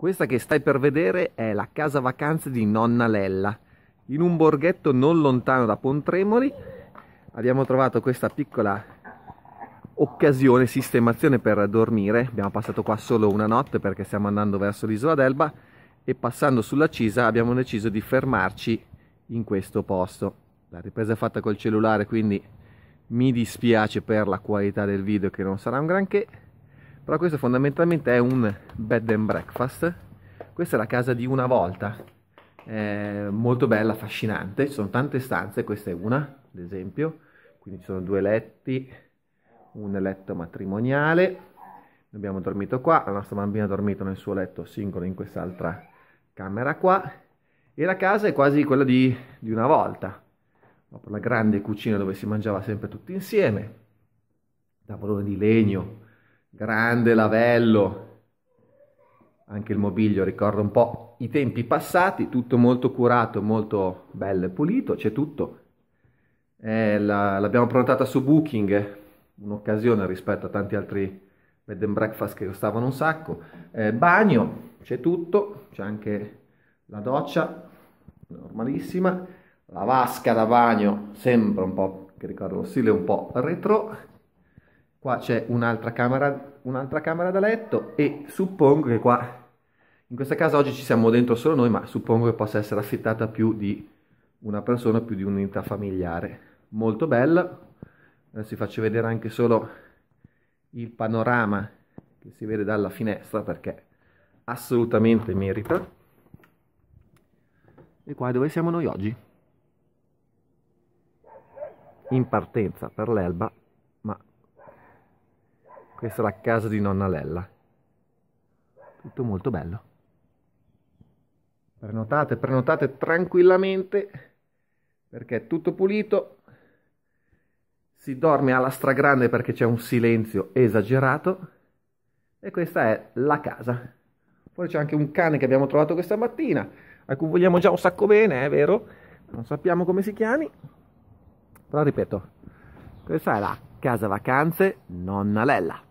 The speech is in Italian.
Questa che stai per vedere è la casa vacanze di Nonna Lella. In un borghetto non lontano da Pontremoli abbiamo trovato questa piccola occasione, sistemazione per dormire. Abbiamo passato qua solo una notte perché stiamo andando verso l'isola d'Elba e passando sulla Cisa abbiamo deciso di fermarci in questo posto. La ripresa è fatta col cellulare quindi mi dispiace per la qualità del video che non sarà un granché però questo fondamentalmente è un bed and breakfast questa è la casa di una volta è molto bella, affascinante ci sono tante stanze, questa è una ad esempio quindi ci sono due letti un letto matrimoniale abbiamo dormito qua, la nostra bambina ha dormito nel suo letto singolo in quest'altra camera qua e la casa è quasi quella di, di una volta la grande cucina dove si mangiava sempre tutti insieme tavolone di legno Grande lavello. Anche il mobilio ricorda un po' i tempi passati, tutto molto curato, molto bello e pulito, c'è tutto. Eh, l'abbiamo prenotata su Booking, un'occasione rispetto a tanti altri bed and breakfast che costavano un sacco. Eh, bagno, c'è tutto, c'è anche la doccia, normalissima. La vasca da bagno, sembra un po' che ricordo stile un po' retro Qua c'è un'altra camera, un'altra camera da letto e suppongo che qua, in questa casa oggi ci siamo dentro solo noi, ma suppongo che possa essere affittata più di una persona, più di un'unità familiare. Molto bella, adesso eh, vi faccio vedere anche solo il panorama che si vede dalla finestra perché assolutamente merita. E qua dove siamo noi oggi? In partenza per l'Elba, ma questa è la casa di nonna Lella. Tutto molto bello. Prenotate, prenotate tranquillamente perché è tutto pulito. Si dorme alla stragrande perché c'è un silenzio esagerato. E questa è la casa. Poi c'è anche un cane che abbiamo trovato questa mattina, a cui vogliamo già un sacco bene, è vero? Non sappiamo come si chiami. Però ripeto, questa è la casa vacanze nonna Lella.